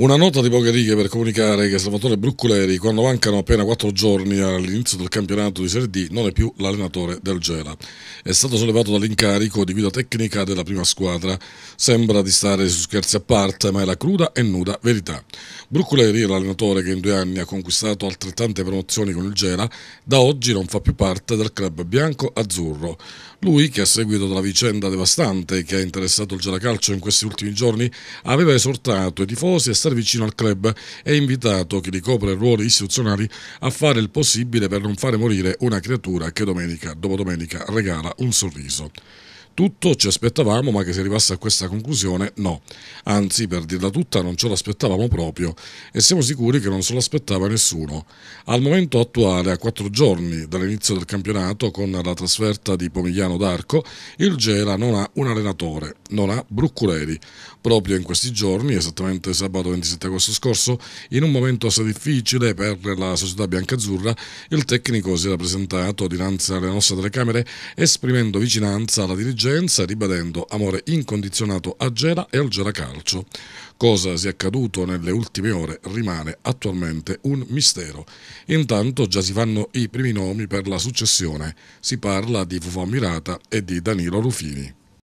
Una nota di poche righe per comunicare che Salvatore Brucculeri, quando mancano appena quattro giorni all'inizio del campionato di Serie D, non è più l'allenatore del Gela. È stato sollevato dall'incarico di guida tecnica della prima squadra. Sembra di stare su scherzi a parte, ma è la cruda e nuda verità. Brucculeri, l'allenatore che in due anni ha conquistato altrettante promozioni con il Gela, da oggi non fa più parte del club bianco-azzurro. Lui, che a seguito della vicenda devastante che ha interessato il Gela Calcio in questi ultimi giorni, aveva esortato i tifosi e essere vicino al club è invitato chi ricopre ruoli istituzionali a fare il possibile per non fare morire una creatura che domenica dopo domenica regala un sorriso tutto ci aspettavamo, ma che si arrivasse a questa conclusione no. Anzi, per dirla tutta, non ce l'aspettavamo proprio e siamo sicuri che non se l'aspettava nessuno. Al momento attuale, a quattro giorni dall'inizio del campionato, con la trasferta di Pomigliano d'Arco, il Gela non ha un allenatore, non ha Brucculeri. Proprio in questi giorni, esattamente sabato 27 agosto scorso, in un momento assai difficile per la società biancazzurra, il tecnico si era presentato dinanzi alle nostre telecamere esprimendo vicinanza alla dirigenza Vicenza ribadendo amore incondizionato a Gera e al Gera Calcio. Cosa sia accaduto nelle ultime ore rimane attualmente un mistero. Intanto già si fanno i primi nomi per la successione. Si parla di Fufo Mirata e di Danilo Rufini.